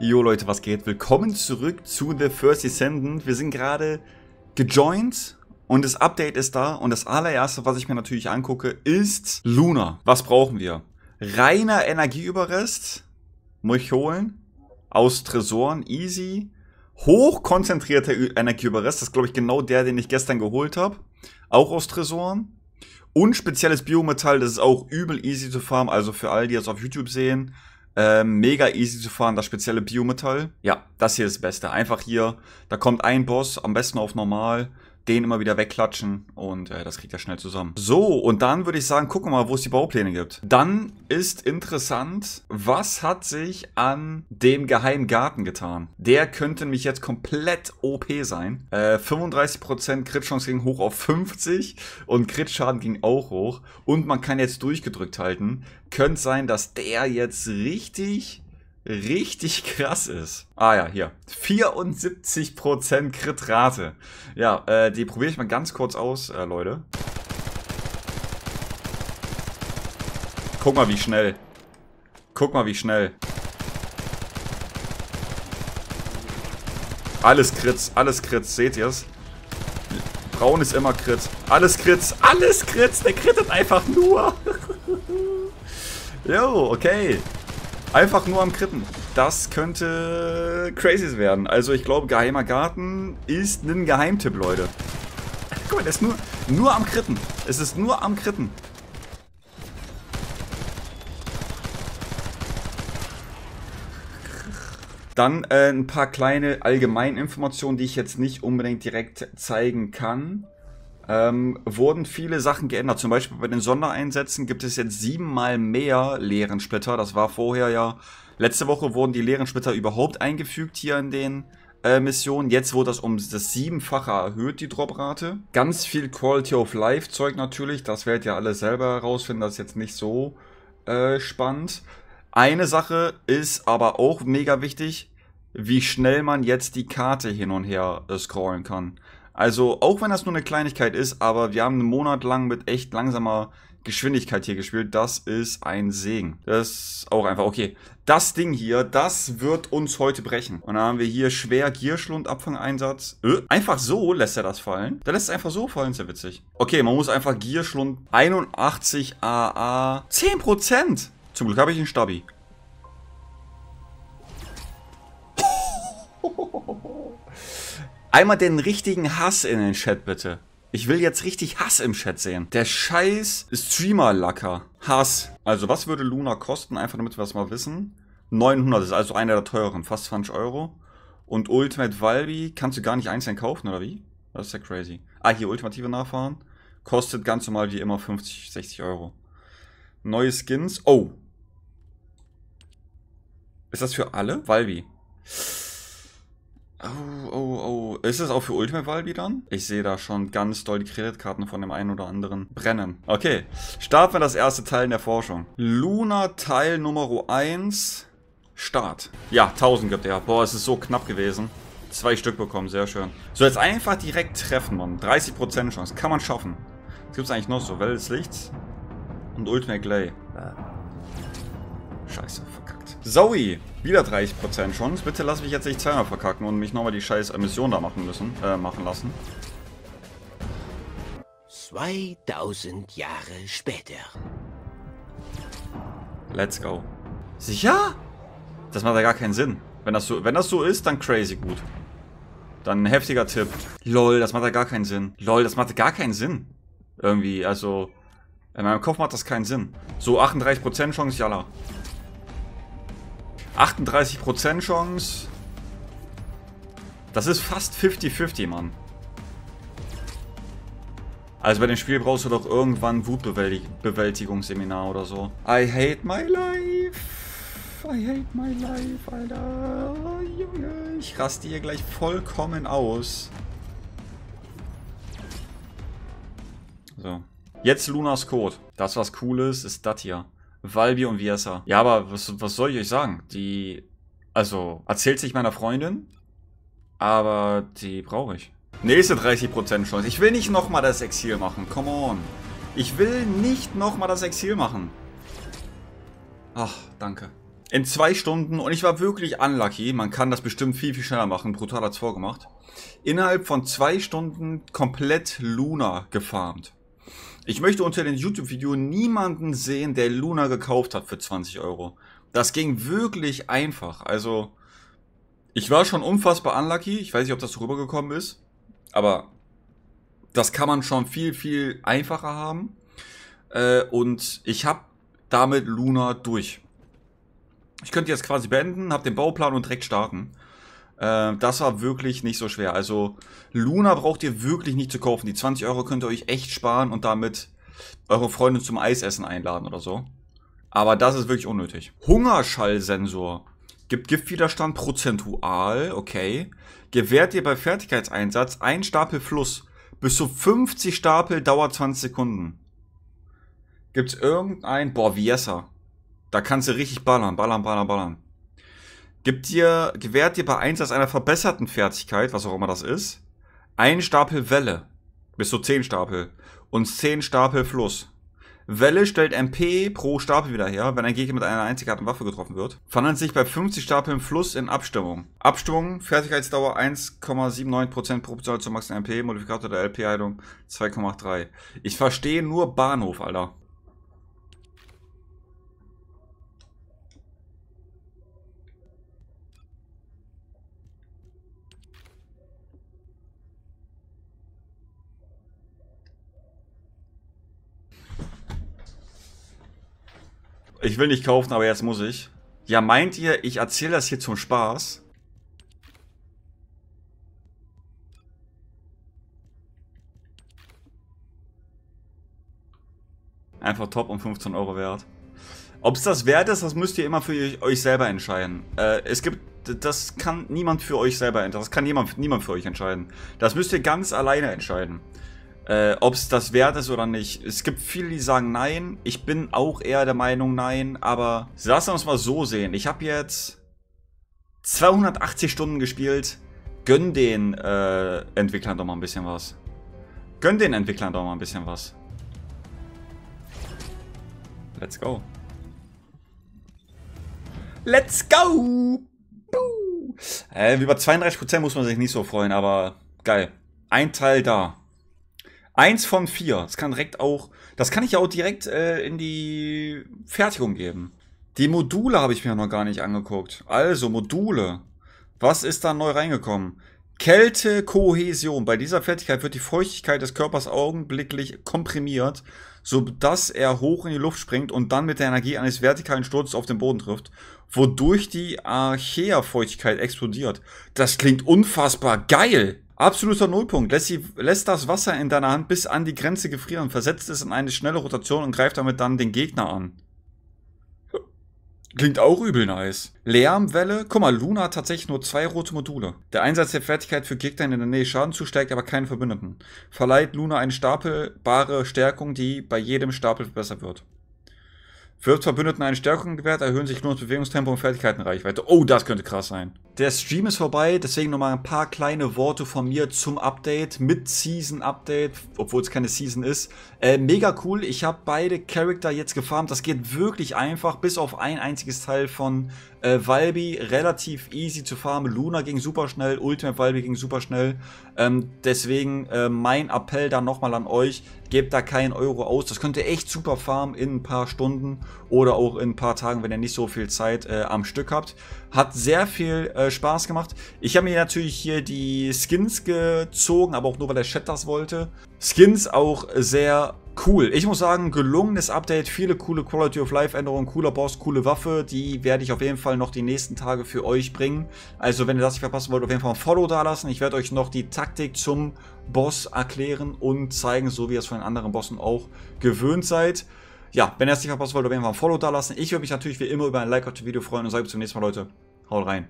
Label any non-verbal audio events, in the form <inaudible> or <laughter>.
Jo Leute, was geht? Willkommen zurück zu The First Descendant. Wir sind gerade gejoint und das Update ist da und das allererste, was ich mir natürlich angucke, ist Luna. Was brauchen wir? Reiner Energieüberrest, muss ich holen, aus Tresoren, easy. Hochkonzentrierter Energieüberrest, das ist glaube ich genau der, den ich gestern geholt habe, auch aus Tresoren. Und spezielles Biometall, das ist auch übel easy zu farmen, also für all die, die es auf YouTube sehen, ähm, mega easy zu fahren, das spezielle Biometall. Ja, das hier ist das Beste. Einfach hier, da kommt ein Boss, am besten auf normal, den immer wieder wegklatschen und äh, das kriegt er schnell zusammen. So, und dann würde ich sagen, gucken wir mal, wo es die Baupläne gibt. Dann ist interessant, was hat sich an dem geheimen Garten getan? Der könnte nämlich jetzt komplett OP sein. Äh, 35% Crit-Chance ging hoch auf 50 und Crit-Schaden ging auch hoch. Und man kann jetzt durchgedrückt halten. Könnte sein, dass der jetzt richtig richtig krass ist. Ah ja, hier. 74% Crit-Rate. Ja, äh, die probiere ich mal ganz kurz aus, äh, Leute. Guck mal, wie schnell. Guck mal, wie schnell. Alles Krits, alles Krits, seht ihr's? Braun ist immer Krits. Alles Krits, alles Krits, der krittet einfach nur. <laughs> Jo, okay. Einfach nur am Krippen. Das könnte crazy werden. Also ich glaube, geheimer Garten ist ein Geheimtipp, Leute. Guck mal, der ist nur, nur am Krippen. Es ist nur am Krippen. Dann äh, ein paar kleine Allgemeininformationen, die ich jetzt nicht unbedingt direkt zeigen kann ähm, wurden viele Sachen geändert. Zum Beispiel bei den Sondereinsätzen gibt es jetzt siebenmal mehr leeren Splitter. Das war vorher ja. Letzte Woche wurden die leeren Splitter überhaupt eingefügt hier in den äh, Missionen. Jetzt wurde das um das Siebenfache erhöht, die Droprate. Ganz viel Quality of Life Zeug natürlich. Das werdet ihr alle selber herausfinden. Das ist jetzt nicht so äh, spannend. Eine Sache ist aber auch mega wichtig, wie schnell man jetzt die Karte hin und her äh, scrollen kann. Also auch wenn das nur eine Kleinigkeit ist, aber wir haben einen Monat lang mit echt langsamer Geschwindigkeit hier gespielt. Das ist ein Segen. Das ist auch einfach okay. Das Ding hier, das wird uns heute brechen. Und dann haben wir hier schwer Gierschlund abfangeinsatz Äh, einfach so lässt er das fallen. Der lässt es einfach so fallen, ist ja witzig. Okay, man muss einfach Gierschlund 81 AA 10%. Zum Glück habe ich einen Stabi. Einmal den richtigen Hass in den Chat, bitte. Ich will jetzt richtig Hass im Chat sehen. Der scheiß Streamer-Lacker. Hass. Also was würde Luna kosten? Einfach damit wir das mal wissen. 900 ist also einer der teuren. Fast 20 Euro. Und Ultimate Valby kannst du gar nicht einzeln kaufen, oder wie? Das ist ja crazy. Ah, hier ultimative Nachfahren. Kostet ganz normal wie immer 50, 60 Euro. Neue Skins. Oh. Ist das für alle? Valby. Oh, ist es auch für Ultimate Valby dann? Ich sehe da schon ganz doll die Kreditkarten von dem einen oder anderen brennen. Okay, starten wir das erste Teil in der Forschung. Luna Teil Nummer 1. Start. Ja, 1000 gibt er. Boah, es ist so knapp gewesen. Zwei Stück bekommen, sehr schön. So, jetzt einfach direkt treffen, Mann. 30% Chance, kann man schaffen. Was gibt es eigentlich noch so? Welle Lichts und Ultimate Glay. Scheiße, Zoe, wieder 30% Chance. Bitte lass mich jetzt nicht zweimal verkacken und mich nochmal die scheiß Mission da machen müssen, äh, machen lassen. 2000 Jahre später. Let's go. Sicher? Das macht ja gar keinen Sinn. Wenn das so, wenn das so ist, dann crazy gut. Dann ein heftiger Tipp. Lol, das macht ja gar keinen Sinn. Lol, das macht gar keinen Sinn. Irgendwie, also... In meinem Kopf macht das keinen Sinn. So 38% Chance, jalla. 38% Chance. Das ist fast 50-50, Mann. Also bei dem Spiel brauchst du doch irgendwann Wutbewältigungsseminar oder so. I hate my life. I hate my life, Alter. Junge, ich raste hier gleich vollkommen aus. So. Jetzt Lunas Code. Das, was cool ist, ist das hier. Valbi und Viesa. Ja, aber was, was soll ich euch sagen? Die, also, erzählt sich meiner Freundin, aber die brauche ich. Nächste 30% Chance. Ich will nicht nochmal das Exil machen. Come on. Ich will nicht nochmal das Exil machen. Ach, danke. In zwei Stunden, und ich war wirklich unlucky, man kann das bestimmt viel, viel schneller machen, brutal hat's vorgemacht. Innerhalb von zwei Stunden komplett Luna gefarmt. Ich möchte unter den YouTube-Video niemanden sehen, der Luna gekauft hat für 20 Euro. Das ging wirklich einfach. Also, ich war schon unfassbar unlucky. Ich weiß nicht, ob das so rübergekommen ist. Aber das kann man schon viel, viel einfacher haben. Äh, und ich habe damit Luna durch. Ich könnte jetzt quasi beenden, habe den Bauplan und direkt starten. Äh, das war wirklich nicht so schwer. Also Luna braucht ihr wirklich nicht zu kaufen. Die 20 Euro könnt ihr euch echt sparen und damit eure Freundin zum Eisessen einladen oder so. Aber das ist wirklich unnötig. Hungerschallsensor. Gibt Giftwiderstand prozentual, okay. Gewährt ihr bei Fertigkeitseinsatz ein Stapel Fluss. Bis zu 50 Stapel dauert 20 Sekunden. Gibt's irgendein... Boah, Viesa. Da kannst du richtig ballern, ballern, ballern, ballern gibt dir, gewährt dir bei Einsatz einer verbesserten Fertigkeit, was auch immer das ist, ein Stapel Welle. Bis zu 10 Stapel. Und 10 Stapel Fluss. Welle stellt MP pro Stapel wieder her, wenn ein Gegner mit einer einzigartigen Waffe getroffen wird. Verhandelt sich bei 50 Stapeln Fluss in Abstimmung. Abstimmung, Fertigkeitsdauer 1,79% proportional zum maximalen MP, Modifikator der LP-Heilung 2,3. Ich verstehe nur Bahnhof, Alter. Ich will nicht kaufen, aber jetzt muss ich. Ja, meint ihr, ich erzähle das hier zum Spaß? Einfach top um 15 Euro wert. Ob es das wert ist, das müsst ihr immer für euch selber entscheiden. Äh, es gibt, das kann niemand für euch selber entscheiden. Das kann niemand, niemand für euch entscheiden. Das müsst ihr ganz alleine entscheiden. Äh, Ob es das wert ist oder nicht. Es gibt viele, die sagen nein. Ich bin auch eher der Meinung nein. Aber lassen wir uns mal so sehen. Ich habe jetzt 280 Stunden gespielt. Gönn den äh, Entwicklern doch mal ein bisschen was. Gönn den Entwicklern doch mal ein bisschen was. Let's go. Let's go! Äh, über 32% muss man sich nicht so freuen, aber geil. Ein Teil da. Eins von vier. Das kann direkt auch, das kann ich ja auch direkt äh, in die Fertigung geben. Die Module habe ich mir noch gar nicht angeguckt. Also Module. Was ist da neu reingekommen? Kälte, Kohäsion. Bei dieser Fertigkeit wird die Feuchtigkeit des Körpers augenblicklich komprimiert, sodass er hoch in die Luft springt und dann mit der Energie eines vertikalen Sturzes auf den Boden trifft, wodurch die Archea-Feuchtigkeit explodiert. Das klingt unfassbar geil. Absoluter Nullpunkt. Lässt, sie, lässt das Wasser in deiner Hand bis an die Grenze gefrieren, versetzt es in eine schnelle Rotation und greift damit dann den Gegner an. Klingt auch übel nice. Lärmwelle, guck mal, Luna hat tatsächlich nur zwei rote Module. Der Einsatz der Fertigkeit für Gegner in der Nähe Schaden zusteckt, aber keinen Verbündeten. Verleiht Luna eine stapelbare Stärkung, die bei jedem Stapel besser wird. Wirft Verbündeten eine Stärkung gewährt, erhöhen sich nur das Bewegungstempo und Fertigkeitenreichweite. Oh, das könnte krass sein. Der Stream ist vorbei, deswegen nochmal ein paar kleine Worte von mir zum Update, mit Season Update, obwohl es keine Season ist. Äh, mega cool, ich habe beide Charakter jetzt gefarmt, das geht wirklich einfach, bis auf ein einziges Teil von äh, Valby, relativ easy zu farmen. Luna ging super schnell, Ultimate Valby ging super schnell. Ähm, deswegen äh, mein Appell da nochmal an euch, gebt da keinen Euro aus, das könnt ihr echt super farmen in ein paar Stunden oder auch in ein paar Tagen, wenn ihr nicht so viel Zeit äh, am Stück habt. Hat sehr viel... Äh, äh, Spaß gemacht. Ich habe mir natürlich hier die Skins gezogen, aber auch nur, weil der Chat das wollte. Skins auch sehr cool. Ich muss sagen, gelungenes Update, viele coole Quality of Life Änderungen, cooler Boss, coole Waffe, die werde ich auf jeden Fall noch die nächsten Tage für euch bringen. Also wenn ihr das nicht verpassen wollt, auf jeden Fall ein Follow dalassen. Ich werde euch noch die Taktik zum Boss erklären und zeigen, so wie ihr es von den anderen Bossen auch gewöhnt seid. Ja, wenn ihr es nicht verpassen wollt, auf jeden Fall ein Follow dalassen. Ich würde mich natürlich wie immer über ein Like auf das Video freuen und sage bis zum nächsten Mal, Leute. Haut rein.